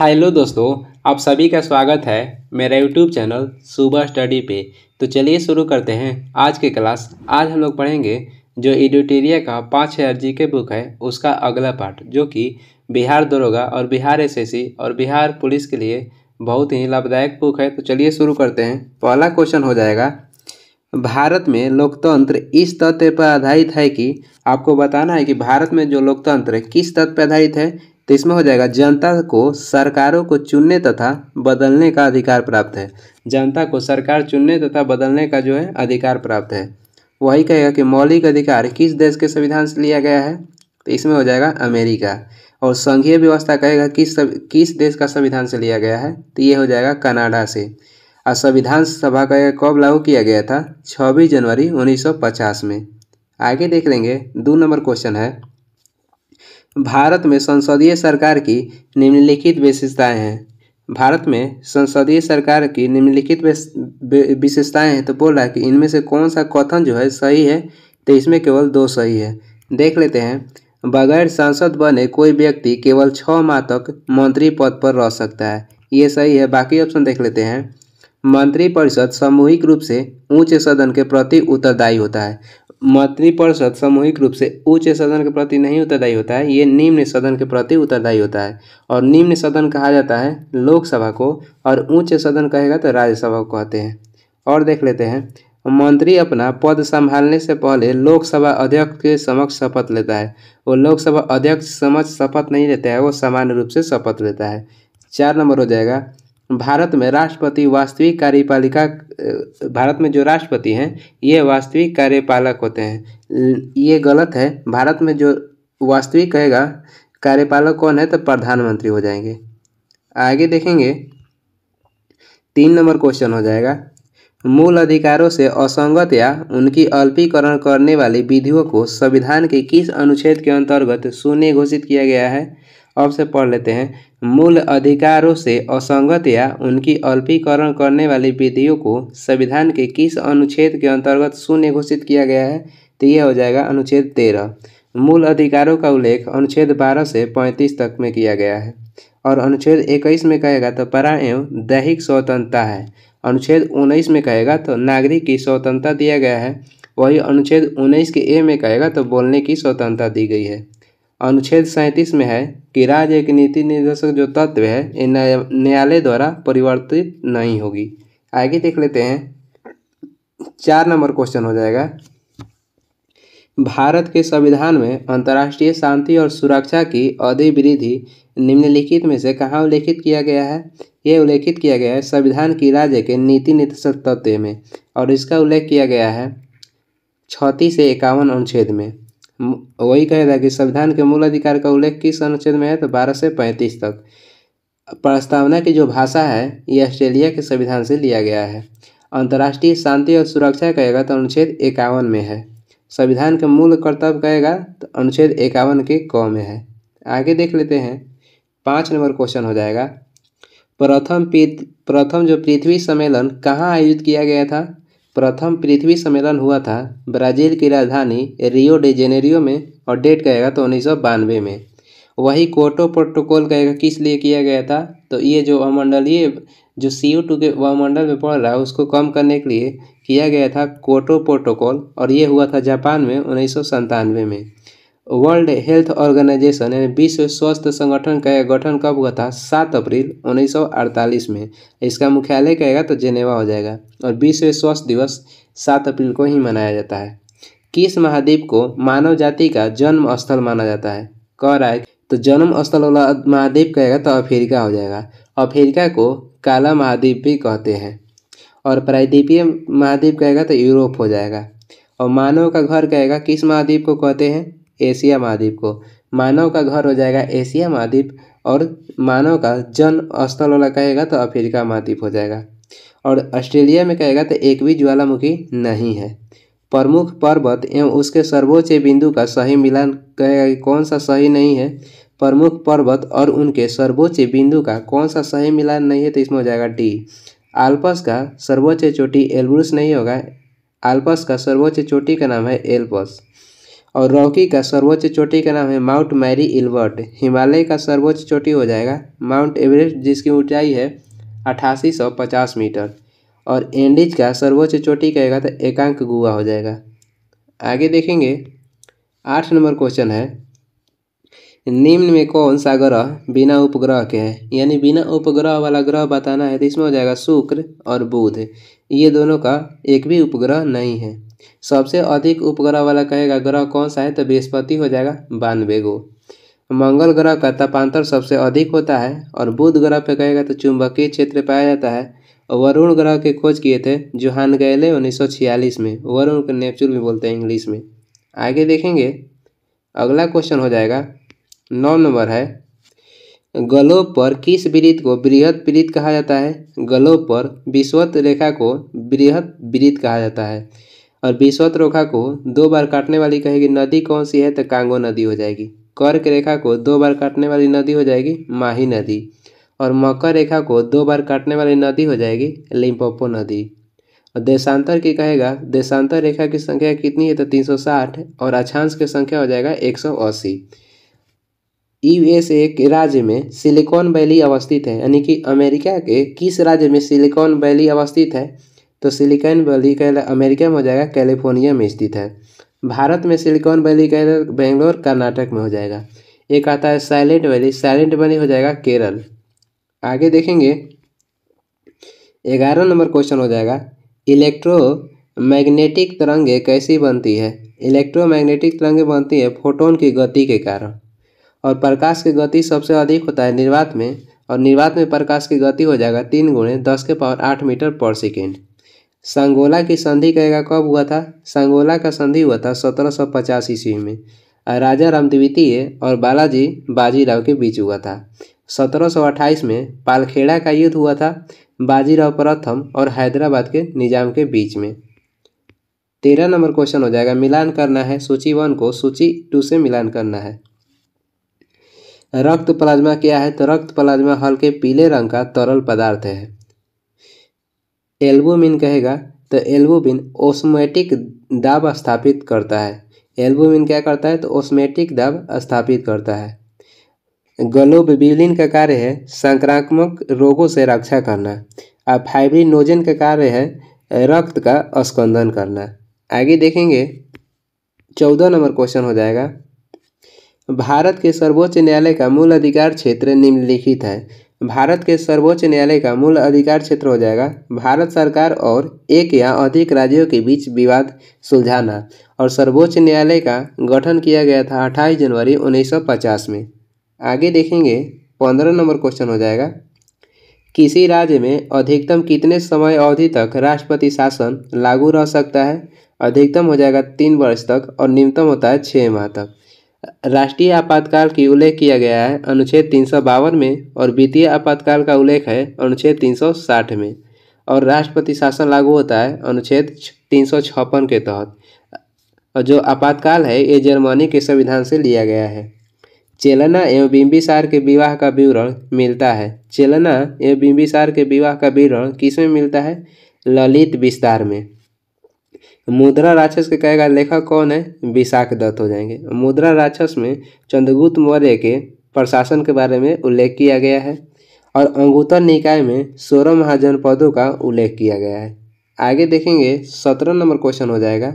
hello दोस्तों आप सभी का स्वागत है मेरा यूट्यूब चैनल सुबह स्टडी पे तो चलिए शुरू करते हैं आज के क्लास आज हम लोग पढ़ेंगे जो एडिटेरिया का पाँच हज़ार जी के बुक है उसका अगला पार्ट जो कि बिहार दरोगा और बिहार एसएससी और बिहार पुलिस के लिए बहुत ही लाभदायक बुक है तो चलिए शुरू करते हैं पहला क्वेश्चन हो जाएगा भारत में लोकतंत्र इस तथ्य पर आधारित है कि आपको बताना है कि भारत में जो लोकतंत्र किस तथ्य पर आधारित है तो इसमें हो जाएगा जनता को सरकारों को चुनने तथा बदलने का अधिकार प्राप्त है जनता को सरकार चुनने तथा बदलने का जो है अधिकार प्राप्त है वही कहेगा कि मौलिक अधिकार किस देश के संविधान से लिया गया है तो इसमें हो जाएगा अमेरिका और संघीय व्यवस्था कहेगा किस सब, किस देश का संविधान से लिया गया है तो ये हो जाएगा कनाडा से और संविधान सभा का कब लागू किया गया था छब्बीस जनवरी 1950 में आगे देख लेंगे दो नंबर क्वेश्चन है भारत में संसदीय सरकार की निम्नलिखित विशेषताएं हैं भारत में संसदीय सरकार की निम्नलिखित विशेषताएं हैं तो बोल रहा है कि इनमें से कौन सा कथन जो है सही है तो इसमें केवल दो सही है देख लेते हैं बगैर सांसद बने कोई व्यक्ति केवल छः माह तक मंत्री पद पर रह सकता है ये सही है बाकी ऑप्शन देख लेते हैं मंत्रिपरिषद सामूहिक रूप से ऊंचे सदन के प्रति उत्तरदायी होता है मंत्रिपरिषद सामूहिक रूप से उच्च सदन के प्रति नहीं उत्तरदायी होता है ये निम्न सदन के प्रति उत्तरदायी होता है और निम्न सदन कहा जाता है लोकसभा को और उच्च सदन कहेगा तो राज्यसभा को कहते हैं और देख लेते हैं मंत्री अपना पद संभालने से पहले लोकसभा अध्यक्ष के समक्ष शपथ लेता है वो लोकसभा अध्यक्ष समक्ष शपथ नहीं लेता है वो सामान्य रूप से शपथ लेता है चार नंबर हो जाएगा भारत में राष्ट्रपति वास्तविक कार्यपालिका भारत में जो राष्ट्रपति हैं ये वास्तविक कार्यपालक होते हैं ये गलत है भारत में जो वास्तविक कहेगा कार्यपालक कौन है तो प्रधानमंत्री हो जाएंगे आगे देखेंगे तीन नंबर क्वेश्चन हो जाएगा मूल अधिकारों से असंगत या उनकी अल्पीकरण करने वाली विधियों को संविधान के किस अनुच्छेद के अंतर्गत शून्य घोषित किया गया है अब से पढ़ लेते हैं मूल अधिकारों से असंगत या उनकी अल्पीकरण करने वाली विधियों को संविधान के किस अनुच्छेद के अंतर्गत शून्य घोषित किया गया है तो यह हो जाएगा अनुच्छेद तेरह मूल अधिकारों का उल्लेख अनुच्छेद बारह से पैंतीस तक में किया गया है और अनुच्छेद इक्कीस में कहेगा तो परा एवं दैहिक स्वतंत्रता है अनुच्छेद उन्नीस में कहेगा तो नागरिक की स्वतंत्रता दिया गया है वही अनुच्छेद उन्नीस के ए में कहेगा तो बोलने की स्वतंत्रता दी गई है अनुच्छेद सैंतीस में है कि राज्य एक नीति निर्देशक जो तत्व है ये न्यायालय द्वारा परिवर्तित नहीं होगी आगे देख लेते हैं चार नंबर क्वेश्चन हो जाएगा भारत के संविधान में अंतर्राष्ट्रीय शांति और सुरक्षा की अधिवृद्धि निम्नलिखित में से कहाँ उल्लेखित किया गया है यह उल्लेखित किया गया है संविधान की राज्य के नीति निर्देशक तत्व में और इसका उल्लेख किया गया है छत्तीस से इक्यावन अनुच्छेद में वही कहेगा कि संविधान के मूल अधिकार का उल्लेख किस अनुच्छेद में है तो बारह से पैंतीस तक प्रस्तावना की जो भाषा है ये ऑस्ट्रेलिया के संविधान से लिया गया है अंतर्राष्ट्रीय शांति और सुरक्षा कहेगा तो अनुच्छेद इक्यावन में है संविधान के मूल कर्तव्य कहेगा तो अनुच्छेद इक्यावन के क में है आगे देख लेते हैं पाँच नंबर क्वेश्चन हो जाएगा प्रथम प्रथम जो पृथ्वी सम्मेलन कहाँ आयोजित किया गया था प्रथम पृथ्वी सम्मेलन हुआ था ब्राज़ील की राजधानी रियो डे जेनेरियो में और डेट कहेगा तो उन्नीस सौ बानवे में वही कोटो प्रोटोकॉल कहेगा किस लिए किया गया था तो ये जो वायुमंडलीय जो सी ओ टू के वमंडल में पड़ रहा है उसको कम करने के लिए किया गया था कोटो प्रोटोकॉल और ये हुआ था जापान में उन्नीस सौ में वर्ल्ड हेल्थ ऑर्गेनाइजेशन यानी विश्व स्वास्थ्य संगठन का गठन कब हुआ था सात अप्रैल 1948 में इसका मुख्यालय कहेगा तो जेनेवा हो जाएगा और विश्व स्वास्थ्य दिवस सात अप्रैल को ही मनाया जाता है किस महाद्वीप को मानव जाति का जन्म स्थल माना जाता है कह रहा है तो जन्म स्थल वाला महाद्वीप कहेगा तो अफ्रीका हो जाएगा अफ्रीका को काला महाद्वीप भी कहते हैं और प्रायद्वीपीय महाद्वीप कहेगा तो यूरोप हो जाएगा और मानव का घर कहेगा किस महाद्वीप को कहते हैं एशिया महाद्वीप को मानव का घर हो जाएगा एशिया महाद्वीप और मानव का जन्म स्थल वाला कहेगा तो अफ्रीका महाद्वीप हो जाएगा और ऑस्ट्रेलिया में कहेगा तो एक भी ज्वालामुखी नहीं है प्रमुख पर्वत एवं उसके सर्वोच्च बिंदु का सही मिलान कहेगा कि कौन सा सही नहीं है प्रमुख पर्वत और उनके सर्वोच्च बिंदु का कौन सा सही मिलान नहीं है तो इसमें हो जाएगा डी आल्पस का सर्वोच्च चोटी एल्ब्रुस नहीं होगा आल्पस का सर्वोच्च चोटी का नाम है एल्पस और रॉकी का सर्वोच्च चोटी का नाम है माउंट मैरी इल्वर्ट हिमालय का सर्वोच्च चोटी हो जाएगा माउंट एवरेस्ट जिसकी ऊंचाई है अठासी सौ पचास मीटर और एंडिज का सर्वोच्च चोटी कहेगा तो एकांक गुआ हो जाएगा आगे देखेंगे आठ नंबर क्वेश्चन है निम्न में कौन सा ग्रह बिना उपग्रह के है यानी बिना उपग्रह वाला ग्रह बताना है तो इसमें हो जाएगा शुक्र और बुध ये दोनों का एक भी उपग्रह नहीं है सबसे अधिक उपग्रह वाला कहेगा ग्रह कौन सा है तो बृहस्पति हो जाएगा बानवे गो मंगल ग्रह का तापांतर सबसे अधिक होता है और बुध ग्रह पे कहेगा तो चुंबकीय क्षेत्र पाया जाता है वरुण ग्रह के खोज किए थे जोहान गैले 1946 में वरुण को नेपचून भी बोलते हैं इंग्लिश में आगे देखेंगे अगला क्वेश्चन हो जाएगा नौ नंबर है गलोब पर किस वृत्त को बृहद वृत्त कहा जाता है गलोब पर विश्वत रेखा को बृहद वृत्त कहा जाता है और बिश्वत रेखा को दो बार काटने वाली कहेगी नदी कौन सी है तो कांगो नदी हो जाएगी कर्क रेखा को दो बार काटने वाली नदी हो जाएगी माही नदी और मकर रेखा को दो बार काटने वाली नदी हो जाएगी लिम्पोपो नदी और देशांतर की कहेगा देशांतर रेखा की संख्या कितनी है तो 360 और अक्षांश की संख्या हो जाएगा 180 यूएसए के राज्य में सिलिकॉन वैली अवस्थित है यानी कि अमेरिका के किस राज्य में सिलिकॉन वैली अवस्थित है तो सिलिकॉन वैली अमेरिका में हो जाएगा कैलिफोर्निया में स्थित है भारत में सिलिकॉन वैली बेंगलोर कर्नाटक में हो जाएगा एक आता है साइलेंट वैली साइलेंट वैली हो जाएगा केरल आगे देखेंगे ग्यारह नंबर क्वेश्चन हो जाएगा इलेक्ट्रो मैग्नेटिक तरंगे कैसी बनती है इलेक्ट्रोमैग्नेटिक तरंगे बनती है फोटोन की गति के कारण और प्रकाश की गति सबसे अधिक होता है निर्वात में और निर्वात में प्रकाश की गति हो जाएगा तीन गुणे दस के पावर आठ मीटर पर सेकेंड सांगोला की संधि कहेगा कब हुआ था सांगोला का संधि हुआ था सत्रह सौ पचास ईस्वी में राजा राम द्वितीय और बालाजी बाजीराव के बीच हुआ था सत्रह सौ अट्ठाईस में पालखेड़ा का युद्ध हुआ था बाजीराव प्रथम और हैदराबाद के निजाम के बीच में तेरह नंबर क्वेश्चन हो जाएगा मिलान करना है सूची वन को सूची टू से मिलान करना है रक्त प्लाज्मा क्या है तो रक्त प्लाज्मा हल्के पीले रंग का तरल पदार्थ है एल्बुमिन कहेगा तो एल्बुमिन ओस्मेटिक दाब स्थापित करता है एल्बुमिन क्या करता है तो ओस्मेटिक दाब स्थापित करता है ग्लोबुलिन का कार्य है संक्रामक रोगों से रक्षा करना और फाइब्रिनोजन का कार्य है रक्त का स्कंदन करना आगे देखेंगे चौदह नंबर क्वेश्चन हो जाएगा भारत के सर्वोच्च न्यायालय का मूल अधिकार क्षेत्र निम्नलिखित है भारत के सर्वोच्च न्यायालय का मूल अधिकार क्षेत्र हो जाएगा भारत सरकार और एक या अधिक राज्यों के बीच विवाद सुलझाना और सर्वोच्च न्यायालय का गठन किया गया था 28 जनवरी 1950 में आगे देखेंगे पंद्रह नंबर क्वेश्चन हो जाएगा किसी राज्य में अधिकतम कितने समय अवधि तक राष्ट्रपति शासन लागू रह सकता है अधिकतम हो जाएगा तीन वर्ष तक और न्यूनतम होता है छः माह तक राष्ट्रीय आपातकाल की उल्लेख किया गया है अनुच्छेद तीन में और वित्तीय आपातकाल का उल्लेख है अनुच्छेद तीन में और राष्ट्रपति शासन लागू होता है अनुच्छेद तीन के तहत और जो आपातकाल है ये जर्मनी के संविधान से लिया गया है चेलना एवं बिम्बिसार के विवाह का विवरण मिलता है चेलना एवं बिम्बिसार के विवाह का विवरण किस में मिलता है ललित विस्तार में मुद्रा राक्षस के कहेगा लेखक कौन है विशाख दत्त हो जाएंगे मुद्रा राक्षस में चंद्रगुप्त मौर्य के प्रशासन के बारे में उल्लेख किया गया है और अंगूतर निकाय में सोलह महाजनपदों का उल्लेख किया गया है आगे देखेंगे सत्रह नंबर क्वेश्चन हो जाएगा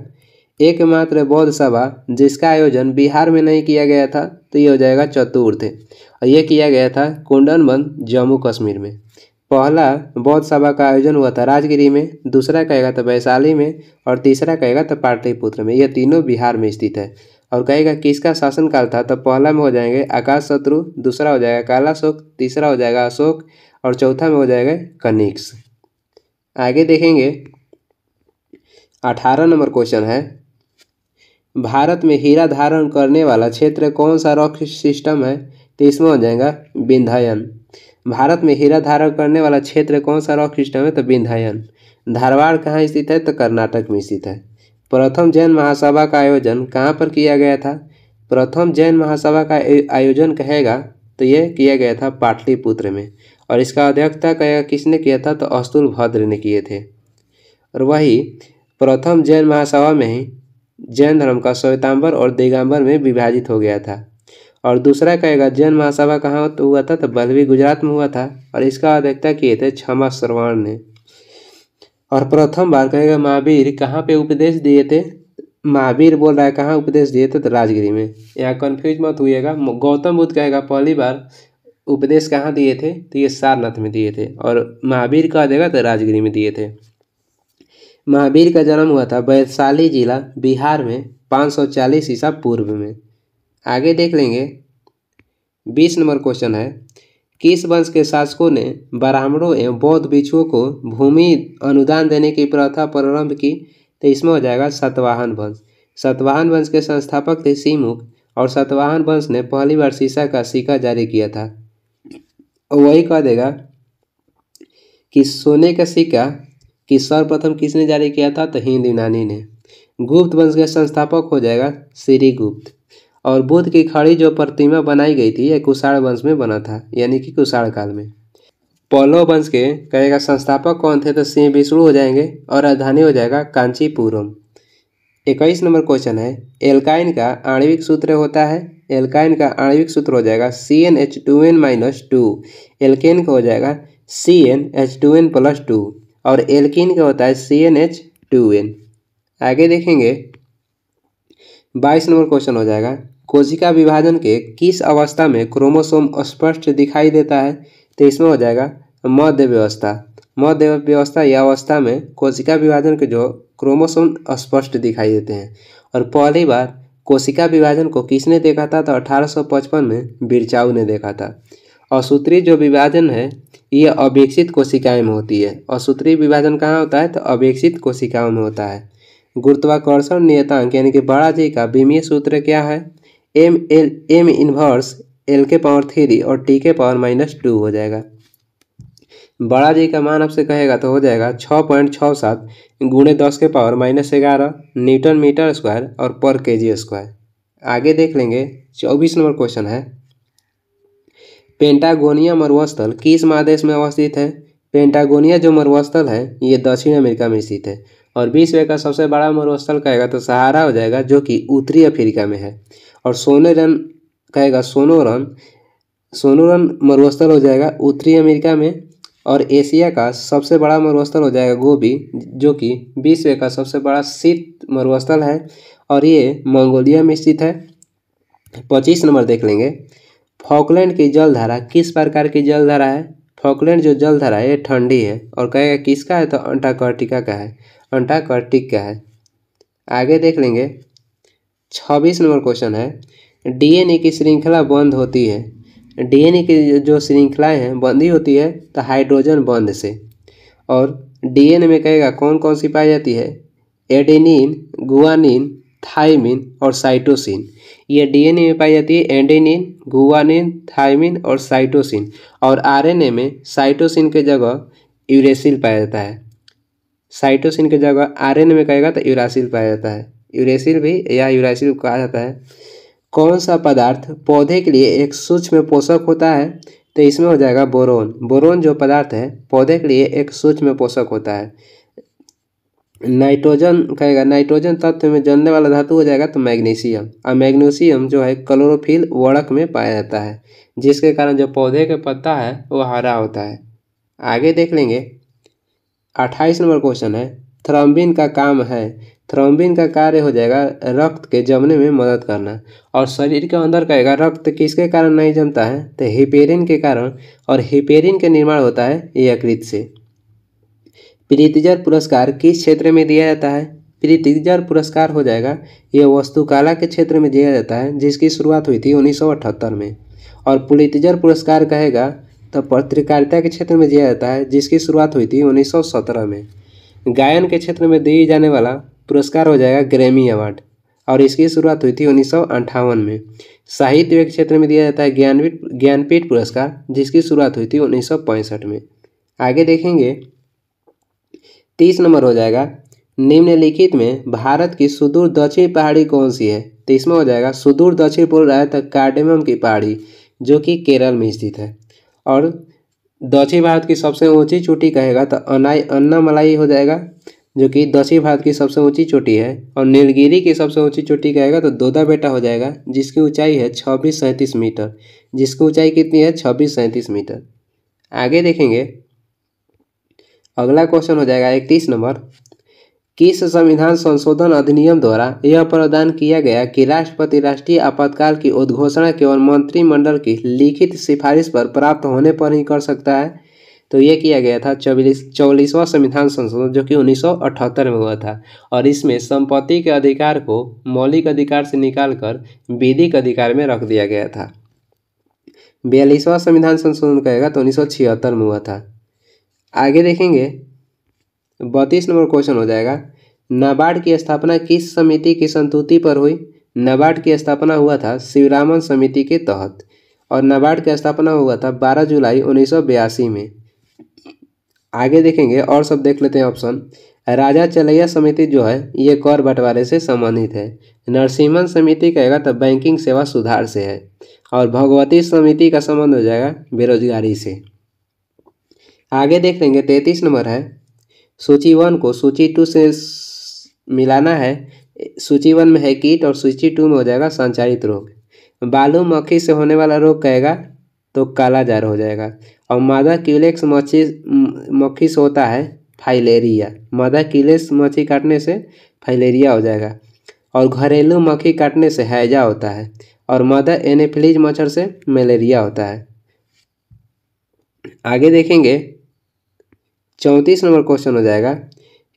एकमात्र बौद्ध सभा जिसका आयोजन बिहार में नहीं किया गया था तो ये हो जाएगा चतुर्थ और यह किया गया था कुंडन बंद जम्मू कश्मीर में पहला बौद्ध सभा का आयोजन हुआ था राजगिरी में दूसरा कहेगा तो वैशाली में और तीसरा कहेगा तो पाटलिपुत्र में यह तीनों बिहार में स्थित है और कहेगा किसका शासनकाल था तो पहला में हो जाएंगे आकाश शत्रु दूसरा हो जाएगा कालाशोक तीसरा हो जाएगा अशोक और चौथा में हो जाएगा कनिक्स आगे देखेंगे अठारह नंबर क्वेश्चन है भारत में हीरा धारण करने वाला क्षेत्र कौन सा रॉक सिस्टम है तो इसमें हो जाएगा विंध्यन भारत में हीरा धारण करने वाला क्षेत्र कौन सा रॉक सिस्टम है तो विंध्यायन धारवाड़ कहाँ स्थित है तो कर्नाटक में स्थित है प्रथम जैन महासभा का आयोजन कहाँ पर किया गया था प्रथम जैन महासभा का आयोजन कहेगा तो यह किया गया था पाटलिपुत्र में और इसका अध्यक्षता कहेगा किसने किया था तो अस्तुल भद्र ने किए थे और वही प्रथम जैन महासभा में ही जैन धर्म का श्वेतांबर और दिगंबर में विभाजित हो गया था और दूसरा कहेगा जैन महासभा कहाँ तो हुआ था तो बल्वी गुजरात में हुआ था और इसका अध्यक्षता किए थे क्षमा सरवाण ने और प्रथम बार कहेगा महावीर कहाँ पे उपदेश दिए थे महावीर बोल रहा है कहाँ उपदेश दिए थे तो राजगिरी में यहाँ कन्फ्यूज मत हुएगा गौतम बुद्ध कहेगा पहली बार उपदेश कहाँ दिए थे तो ये सारनाथ में दिए थे और महावीर कह देगा तो राजगिरी में दिए थे महावीर का जन्म हुआ था वैशाली जिला बिहार में चालीस ईसा पूर्व में आगे देख लेंगे बीस नंबर क्वेश्चन है किस वंश के शासकों ने ब्राह्मणों एवं बौद्ध भिक्षुओं को भूमि अनुदान देने की प्रथा प्रारंभ की तो इसमें हो जाएगा सतवाहन वंश सतवाहन वंश के संस्थापक थे सीमुख और सतवाहन वंश ने पहली बार शीशा का सिक्का जारी किया था और वही कह देगा कि सोने का सिक्का कि सर्वप्रथम किसने जारी किया था तो हिंद यूनानी ने गुप्त वंश के संस्थापक हो जाएगा श्री गुप्त और बुद्ध की खड़ी जो प्रतिमा बनाई गई थी यह कुषाण वंश में बना था यानी कि कुषाण काल में पोलो वंश के कहेगा संस्थापक कौन थे तो सिंह विष्णु हो जाएंगे और राजधानी हो जाएगा कांचीपुरम इक्कीस नंबर क्वेश्चन है एल्काइन का आणविक सूत्र होता है एल्काइन का आणविक सूत्र हो जाएगा C N H two N minus two alkane का हो जाएगा C N H two N plus two और एल्किन का होता है C N H two N आगे देखेंगे बाईस नंबर क्वेश्चन हो जाएगा कोशिका विभाजन के किस अवस्था में क्रोमोसोम स्पष्ट दिखाई देता है तो इसमें हो जाएगा मध्य व्यवस्था मध्य व्यवस्था या अवस्था में कोशिका विभाजन के जो क्रोमोसोम स्पष्ट दिखाई देते हैं और पहली बार कोशिका विभाजन को किसने देखा था तो 1855 में बिरचाऊ ने देखा था असूत्री जो विभाजन है ये अवेक्षित कोशिकाएं में होती है असूत्री विभाजन कहाँ होता है तो अवेक्षित कोशिकाओं में होता है गुरुत्वाकर्षण नियतांक यानी कि बड़ा जी का बीमीय सूत्र क्या है M L M inverse L के पावर थ्री और टी के पावर माइनस टू हो जाएगा बड़ा जी का मान आपसे कहेगा तो हो जाएगा छः पॉइंट छः सात गुणे दस के पावर माइनस ग्यारह न्यूटन मीटर स्क्वायर और पर के जी स्क्वायर आगे देख लेंगे चौबीस नंबर क्वेश्चन है पेंटागोनिया मरुस्थल किस महादेश में अवस्थित है पेंटागोनिया जो मरुस्थल है ये दक्षिण अमेरिका में स्थित है और विश्व का सबसे बड़ा मरुस्थल कहेगा तो सहारा हो जाएगा जो कि उत्तरी अफ्रीका में है और सोने रन कहेगा सोनो रन सोनो रन मरुस्थल हो जाएगा उत्तरी अमेरिका में और एशिया का सबसे बड़ा मरुस्थल हो जाएगा गोभी जो कि विश्व का सबसे बड़ा शीत मरुस्थल है और ये मंगोलिया में स्थित है पच्चीस नंबर देख लेंगे फॉकलैंड की जलधारा किस प्रकार की जलधारा है फॉकलैंड जो जलधारा है ये ठंडी है और कहेगा किसका है तो अंटार्कटिका का है अंटार्कटिक का है आगे देख लेंगे छब्बीस नंबर क्वेश्चन है डीएनए की श्रृंखला बंद होती है डीएनए की जो श्रृंखलाएँ हैं बंदी होती है तो हाइड्रोजन बंद से और डीएनए में कहेगा कौन कौन सी पाई जाती है एडेनिन गुआनिन थाइमिन और साइटोसिन ये डीएनए में पाई जाती है एडेनिन गुआनिन थाइमिन और साइटोसिन और आरएनए में साइटोसिन के जगह यूरेसिल पाया जाता है साइटोसिन के जगह आरएनए में कहेगा तो यूरासिल पाया जाता है यूरेसिल भी या यूरासिल कहा जाता है कौन सा पदार्थ पौधे के लिए एक सूक्ष्म पोषक होता है तो इसमें हो जाएगा बोरोन बोरोन जो पदार्थ है पौधे के लिए एक सूक्ष्म पोषक होता है नाइट्रोजन कहेगा नाइट्रोजन तत्व में जलने वाला धातु हो जाएगा तो मैग्नीशियम और मैग्नीशियम जो है क्लोरोफिल वड़क में पाया जाता है जिसके कारण जो पौधे का पत्ता है वो हरा होता है आगे देख लेंगे अट्ठाईस नंबर क्वेश्चन है थ्रम्बिन का काम है थ्रोम्बिन का कार्य हो जाएगा रक्त के जमने में मदद करना और शरीर के अंदर कहेगा रक्त किसके कारण नहीं जमता है तो हिपेरिन के कारण और हिपेरिन के निर्माण होता है यकृत से प्रीतिजर पुरस्कार किस क्षेत्र में दिया जाता है प्रीतिजर पुरस्कार हो जाएगा यह वस्तुकला के क्षेत्र में दिया जाता है जिसकी शुरुआत हुई थी उन्नीस में और पुलितिजर पुरस्कार कहेगा तो पत्रकारिता के क्षेत्र में दिया जाता है जिसकी शुरुआत हुई थी उन्नीस में गायन के क्षेत्र में दिए जाने वाला पुरस्कार हो जाएगा ग्रैमी अवार्ड और इसकी शुरुआत हुई थी उन्नीस में साहित्य के क्षेत्र में दिया जाता है ज्ञानपीठ ज्ञानपीठ पुरस्कार जिसकी शुरुआत हुई थी उन्नीस में आगे देखेंगे तीस नंबर हो जाएगा निम्नलिखित में भारत की सुदूर दक्षिण पहाड़ी कौन सी है तो इसमें हो जाएगा सुदूर दक्षिण पूर्व राज्य कार्डेमम की पहाड़ी जो कि केरल में स्थित है और दक्षिण भारत की सबसे ऊंची चोटी कहेगा तो अनाई अन्नामलाई हो जाएगा जो कि दसवीं भारत की सबसे ऊंची चोटी है और नीलगिरी की सबसे ऊंची चोटी कहेगा तो दोदा बेटा हो जाएगा जिसकी ऊंचाई है छब्बीस सैंतीस मीटर जिसकी ऊंचाई कितनी है छब्बीस सैंतीस मीटर आगे देखेंगे अगला क्वेश्चन हो जाएगा इकतीस नंबर किस संविधान संशोधन अधिनियम द्वारा यह प्रावधान किया गया कि राष्ट्रपति राष्ट्रीय आपातकाल की उद्घोषणा केवल मंत्रिमंडल की लिखित सिफारिश पर प्राप्त होने पर ही कर सकता है तो ये किया गया था चौबीस चौलीसवां संविधान संशोधन जो कि 1978 में हुआ था और इसमें संपत्ति के अधिकार को मौलिक अधिकार से निकालकर विधिक अधिकार में रख दिया गया था बयालीसवां संविधान संशोधन कहेगा तो उन्नीस में हुआ था आगे देखेंगे बत्तीस नंबर क्वेश्चन हो जाएगा नाबार्ड की स्थापना किस समिति की संतुति पर हुई नाबार्ड की स्थापना हुआ था शिवरामन समिति के तहत और नाबार्ड की स्थापना हुआ था 12 जुलाई उन्नीस में आगे देखेंगे और सब देख लेते हैं ऑप्शन राजा चलैया समिति जो है ये कर बंटवारे से संबंधित है नरसिम्हन समिति कहेगा तो बैंकिंग सेवा सुधार से है और भगवती समिति का संबंध हो जाएगा बेरोजगारी से आगे देख लेंगे तैतीस नंबर है सूची वन को सूची टू से मिलाना है सूची वन में है कीट और सूची टू में हो जाएगा संचालित रोग बालू मक्खी से होने वाला रोग कहेगा तो कालाजार हो जाएगा और मादा किलेक्स मच्छी मक्खी से होता है फाइलेरिया मादा कीलेक्स मच्छी काटने से फाइलेरिया हो जाएगा और घरेलू मक्खी काटने से हैजा होता है और मादा एनेफिलीज मच्छर से मलेरिया होता है आगे देखेंगे चौंतीस नंबर क्वेश्चन हो जाएगा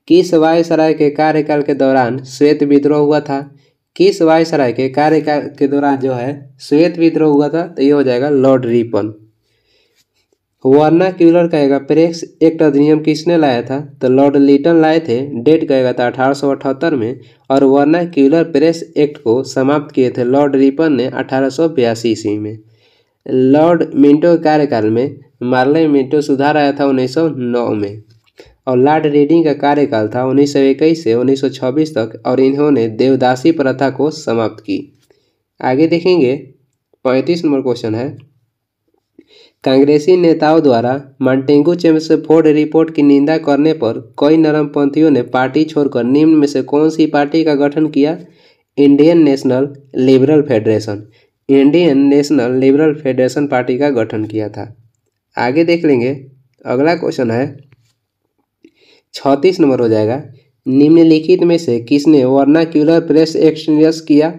किस वायुसराय के कार्यकाल के दौरान श्वेत विद्रोह हुआ था किस वायुसराय के कार्यकाल के दौरान जो है श्वेत विद्रोह हुआ था तो ये हो जाएगा लॉर्ड रिपन वर्ना क्यूलर कहेगा प्रेस एक्ट अधिनियम किसने लाया था तो लॉर्ड लिटन लाए थे डेट कहेगा था अठारह में और वर्ना क्यूलर प्रेस एक्ट को समाप्त किए थे लॉर्ड रिपन ने अठारह ईस्वी में लॉर्ड मिंटो के कार्यकाल में मार्ले मिंटो सुधार आया था 1909 में और लॉर्ड रीडिंग का कार्यकाल था उन्नीस से उन्नीस तक और इन्होंने देवदासी प्रथा को समाप्त की आगे देखेंगे पैंतीस नंबर क्वेश्चन है कांग्रेसी नेताओं द्वारा से फोर्ड रिपोर्ट की निंदा करने पर कई नरमपंथियों ने पार्टी छोड़कर निम्न में से कौन सी पार्टी का गठन किया Indian National Liberal Federation Indian National Liberal Federation party का गठन किया था आगे देख लेंगे अगला क्वेश्चन है छत्तीस नंबर हो जाएगा निम्नलिखित में से किसने वर्नाक्यूलर प्रेस एक्सचेंजस किया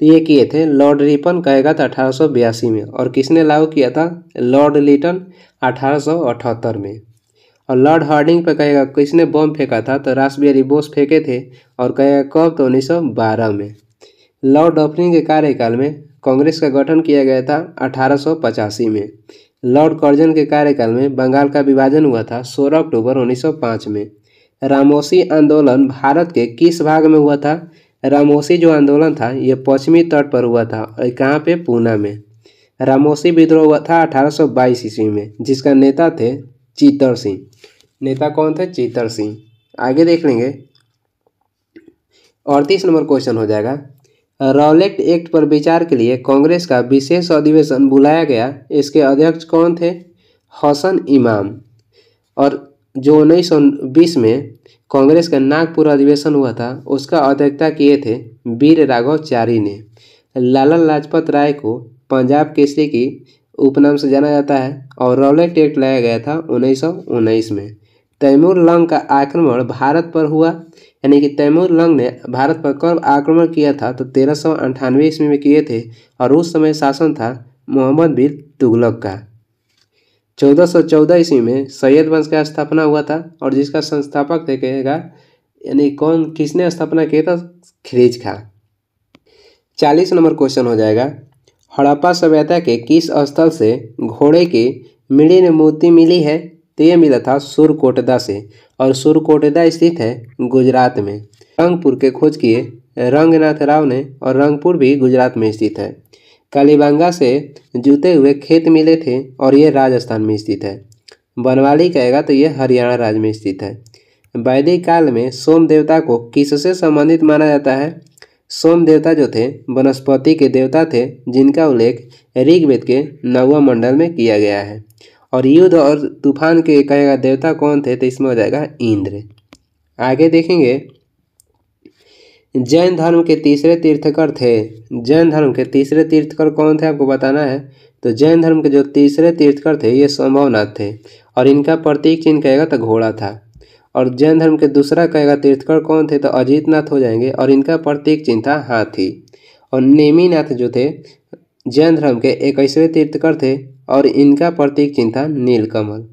तो ये किए थे लॉर्ड रिपन कहेगा था अठारह में और किसने लागू किया था लॉर्ड लिटन अठारह में और लॉर्ड हार्डिंग पर कहेगा किसने बम फेंका था तो रासबियरी बोस फेंके थे और कहेगा कब तो 1912 में लॉर्ड ऑफरिंग के कार्यकाल में कांग्रेस का गठन किया गया था अठारह में लॉर्ड कर्जन के कार्यकाल में बंगाल का विभाजन हुआ था 16 अक्टूबर 1905 में रामोसी आंदोलन भारत के किस भाग में हुआ था रामोसी जो आंदोलन था यह पश्चिमी तट पर हुआ था और कहाँ पे पूना में रामोसी विद्रोह हुआ था 1822 ईस्वी में जिसका नेता थे चीतर सिंह नेता कौन थे चीतर सिंह आगे देख लेंगे अड़तीस नंबर क्वेश्चन हो जाएगा रॉलेक्ट एक्ट पर विचार के लिए कांग्रेस का विशेष अधिवेशन बुलाया गया इसके अध्यक्ष कौन थे हसन इमाम और जो उन्नीस में कांग्रेस का नागपुर अधिवेशन हुआ था उसका अध्यक्षता किए थे वीर राघव चारी ने लाला लाजपत राय को पंजाब केसरी की उपनाम से जाना जाता है और रौले एक्ट लाया गया था उन्नीस में तैमूर लंग का आक्रमण भारत पर हुआ यानी कि तैमूर लंग ने भारत पर कब आक्रमण किया था तो तेरह सौ ईस्वी में किए थे और उस समय शासन था मोहम्मद बिन तुगलक का चौदह सौ चौदह ईस्वी में सैयद वंश का स्थापना हुआ था और जिसका संस्थापक थे कहेगा यानी कौन किसने स्थापना किया था खिरिज खां चालीस नंबर क्वेश्चन हो जाएगा हड़प्पा सभ्यता के किस स्थल से घोड़े की ने मूर्ति मिली है तो ये मिला था सुरकोटदा से और सुरकोटदा स्थित है गुजरात में रंगपुर के खोज किए रंगनाथ राव ने और रंगपुर भी गुजरात में स्थित है कालीबांगा से जुते हुए खेत मिले थे और ये राजस्थान में स्थित है बनवाली कहेगा तो ये हरियाणा राज्य में स्थित है वैदिक काल में सोम देवता को किससे संबंधित माना जाता है सोम देवता जो थे वनस्पति के देवता थे जिनका उल्लेख ऋग्वेद के नवा मंडल में किया गया है और युद्ध और तूफान के कहेगा देवता कौन थे तो इसमें हो जाएगा इंद्र आगे देखेंगे जैन धर्म के तीसरे तीर्थकर थे जैन धर्म के तीसरे तीर्थकर कौन थे आपको बताना है तो जैन धर्म के जो तीसरे तीर्थकर थे ये संभवनाथ थे और इनका प्रतीक चिन्ह कहेगा तो घोड़ा था और जैन धर्म के दूसरा कहेगा तीर्थकर कौन थे तो अजीतनाथ हो जाएंगे और इनका प्रतीक चिन्ह था हाथी और नेमीनाथ जो थे जैन धर्म के इक्कीसवें तीर्थकर थे और इनका प्रतीक चिन्ह था नीलकमल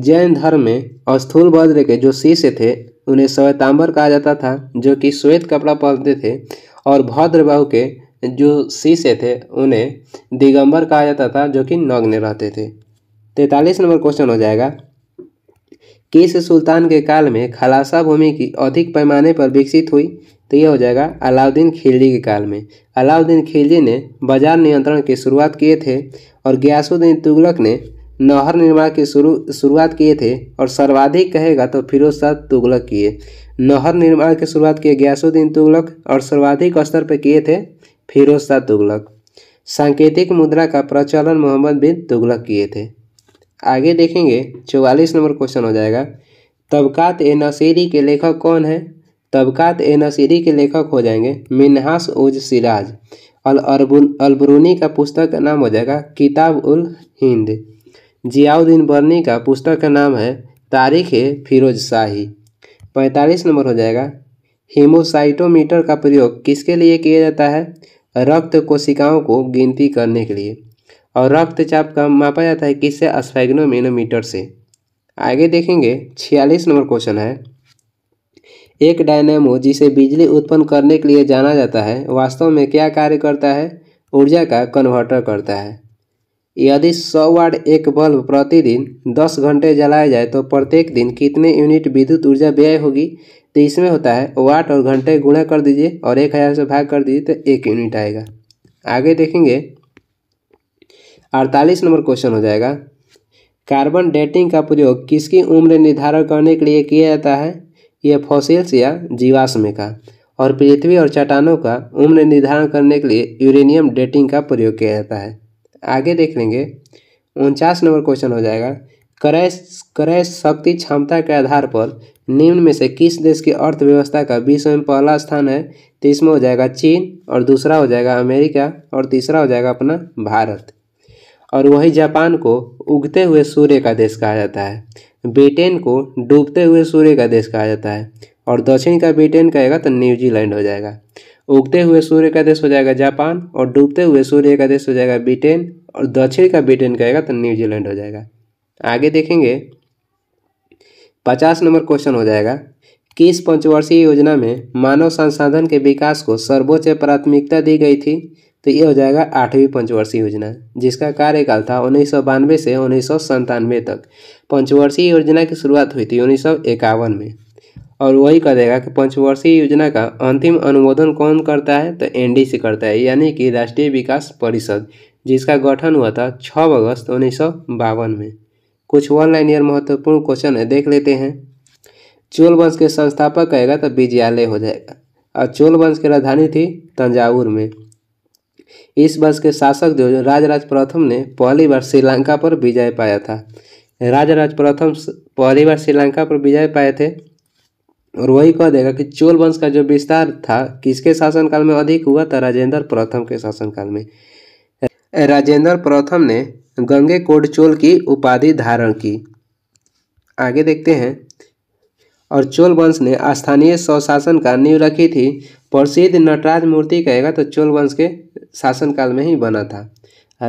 जैन धर्म में स्थूल भद्र के जो शिष्य थे उन्हें श्वेतांबर कहा जाता था जो कि श्वेत कपड़ा पहनते थे और भद्रबाहु के जो शीशे थे उन्हें दिगंबर कहा जाता था जो कि नग्न रहते थे तैतालीस नंबर क्वेश्चन हो जाएगा किस सुल्तान के काल में खलासा भूमि की अधिक पैमाने पर विकसित हुई तो यह हो जाएगा अलाउद्दीन खिलजी के काल में अलाउद्दीन खिलजी ने बाजार नियंत्रण की शुरुआत किए थे और ग्यासुद्दीन तुगलक ने नहर निर्माण की शुरू शुरुआत किए थे और सर्वाधिक कहेगा तो फिरोज शाह तुगलक किए नहर निर्माण की शुरुआत किए गयासुद्दीन तुगलक और सर्वाधिक स्तर पर किए थे फिरोज शाह तुगलक सांकेतिक मुद्रा का प्रचलन मोहम्मद बिन तुगलक किए थे आगे देखेंगे चौवालीस नंबर क्वेश्चन हो जाएगा तबकात ए नसीरी के लेखक कौन है तबकात ए नसीरी के लेखक हो जाएंगे मिनहास उज सिराज और अलबरूनी का पुस्तक का नाम हो जाएगा किताब उल हिंद जियाउद्दीन बर्नी का पुस्तक का नाम है तारीख फिरोज शाही पैंतालीस नंबर हो जाएगा हीमोसाइटोमीटर का प्रयोग किसके लिए किया जाता है रक्त कोशिकाओं को गिनती करने के लिए और रक्तचाप का मापा जाता है किससे स्फेग्नोमीनोमीटर से आगे देखेंगे छियालीस नंबर क्वेश्चन है एक डायनेमो जिसे बिजली उत्पन्न करने के लिए जाना जाता है वास्तव में क्या कार्य करता है ऊर्जा का कन्वर्टर करता है यदि 100 वाट एक बल्ब प्रतिदिन 10 घंटे जलाया जाए तो प्रत्येक दिन कितने यूनिट विद्युत ऊर्जा व्यय होगी तो इसमें होता है वाट और घंटे गुणा कर दीजिए और एक हज़ार से भाग कर दीजिए तो एक यूनिट आएगा आगे देखेंगे अड़तालीस नंबर क्वेश्चन हो जाएगा कार्बन डेटिंग का प्रयोग किसकी उम्र निर्धारण करने के लिए किया जाता है यह फॉसिल्स या जीवाश्म का और पृथ्वी और चट्टानों का उम्र निर्धारण करने के लिए यूरेनियम डेटिंग का प्रयोग किया जाता है आगे देख लेंगे उनचास नंबर क्वेश्चन हो जाएगा क्रय क्रय शक्ति क्षमता के आधार पर निम्न में से किस देश की अर्थव्यवस्था का विश्व में पहला स्थान है तो इसमें हो जाएगा चीन और दूसरा हो जाएगा अमेरिका और तीसरा हो जाएगा अपना भारत और वही जापान को उगते हुए सूर्य का देश कहा जाता है ब्रिटेन को डूबते हुए सूर्य का देश कहा जाता है और दक्षिण का ब्रिटेन कहेगा तो न्यूजीलैंड हो जाएगा उगते हुए सूर्य का देश हो जाएगा जापान और डूबते हुए सूर्य का देश हो जाएगा ब्रिटेन और दक्षिण का ब्रिटेन कहेगा तो न्यूजीलैंड हो जाएगा आगे देखेंगे पचास नंबर क्वेश्चन हो जाएगा किस पंचवर्षीय योजना में मानव संसाधन के विकास को सर्वोच्च प्राथमिकता दी गई थी तो ये हो जाएगा आठवीं पंचवर्षीय योजना जिसका कार्यकाल था उन्नीस से उन्नीस तक पंचवर्षीय योजना की शुरुआत हुई थी उन्नीस में और वही कह देगा कि पंचवर्षीय योजना का अंतिम अनुमोदन कौन करता है तो एनडीसी करता है यानी कि राष्ट्रीय विकास परिषद जिसका गठन हुआ था 6 अगस्त उन्नीस में कुछ वन ईयर महत्वपूर्ण क्वेश्चन है देख लेते हैं चोल वंश के संस्थापक कहेगा तो विजयालय हो जाएगा और चोल वंश की राजधानी थी तंजावुर में इस वंश के शासक जो राजराज प्रथम ने पहली बार श्रीलंका पर विजय पाया था राजराज प्रथम पहली बार श्रीलंका पर विजय पाए थे और वही कह देगा कि चोल वंश का जो विस्तार था किसके शासनकाल में अधिक हुआ था राजेंद्र प्रथम के शासनकाल में राजेंद्र प्रथम ने गंगे कोड चोल की उपाधि धारण की आगे देखते हैं और चोल वंश ने स्थानीय स्वशासन का नींव रखी थी प्रसिद्ध नटराज मूर्ति कहेगा तो चोल वंश के शासनकाल में ही बना था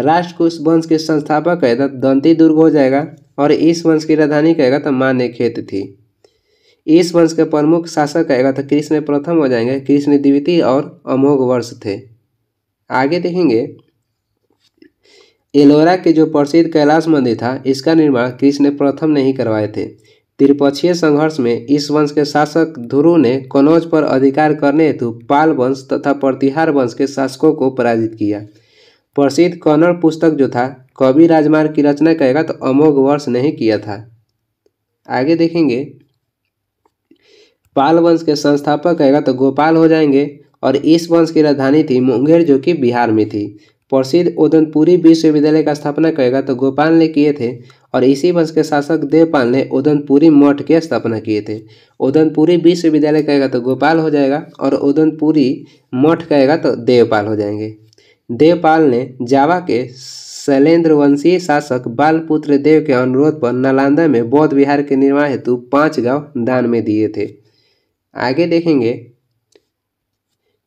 राष्ट्रकुश वंश के संस्थापक कहेगा दंती दुर्ग हो जाएगा और इस वंश की राजधानी कहेगा तो मान्य खेत थी इस वंश के प्रमुख शासक आएगा तो कृष्ण प्रथम हो जाएंगे कृष्ण द्वितीय और अमोघ वर्ष थे आगे देखेंगे एलोरा के जो प्रसिद्ध कैलाश मंदिर था इसका निर्माण कृष्ण प्रथम नहीं करवाए थे त्रिपक्षीय संघर्ष में इस वंश के शासक ध्रुव ने कनौज पर अधिकार करने हेतु पाल वंश तथा प्रतिहार वंश के शासकों को पराजित किया प्रसिद्ध कन्नड़ पुस्तक जो था कवि राजमार्ग की रचना कहेगा तो अमोघ वर्ष नहीं किया था आगे देखेंगे पाल वंश के संस्थापक आएगा तो गोपाल हो जाएंगे और इस वंश की राजधानी थी मुंगेर जो कि बिहार में थी प्रसिद्ध उदनपुरी विश्वविद्यालय का स्थापना करेगा तो गोपाल ने किए थे और इसी वंश के शासक देवपाल ने उदनपुरी मठ की स्थापना किए थे उदनपुरी विश्वविद्यालय कहेगा तो गोपाल हो जाएगा और उदनपुरी मठ कहेगा तो देवपाल हो जाएंगे देवपाल ने जावा के शैलेंद्रवंशीय शासक बालपुत्र देव के अनुरोध पर नालंदा में बौद्ध विहार के निर्माण हेतु पाँच गांव दान में दिए थे आगे देखेंगे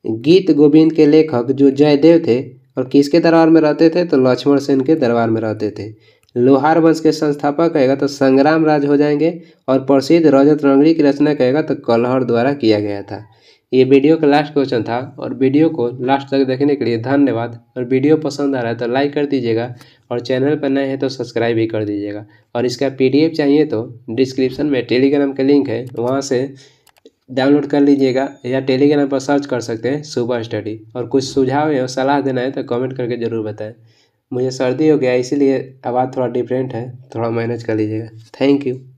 गीत गोविंद के लेखक जो जयदेव थे और किसके दरबार में रहते थे तो लक्ष्मण सेन के दरबार में रहते थे लोहार वंश के संस्थापक कहेगा तो संग्राम राज हो जाएंगे और प्रसिद्ध रजत रंगड़ी की रचना कहेगा तो कलहर द्वारा किया गया था ये वीडियो का लास्ट क्वेश्चन था और वीडियो को लास्ट तक देखने के लिए धन्यवाद और वीडियो पसंद आ रहा है तो लाइक कर दीजिएगा और चैनल पर नए हैं तो सब्सक्राइब भी कर दीजिएगा और इसका पीडीएफ चाहिए तो डिस्क्रिप्शन में टेलीग्राम का लिंक है वहाँ से डाउनलोड कर लीजिएगा या टेलीग्राम पर सर्च कर सकते हैं सुपर स्टडी और कुछ सुझाव या सलाह देना है तो कमेंट करके ज़रूर बताएं मुझे सर्दी हो गया इसीलिए आवाज़ थोड़ा डिफरेंट है थोड़ा मैनेज कर लीजिएगा थैंक यू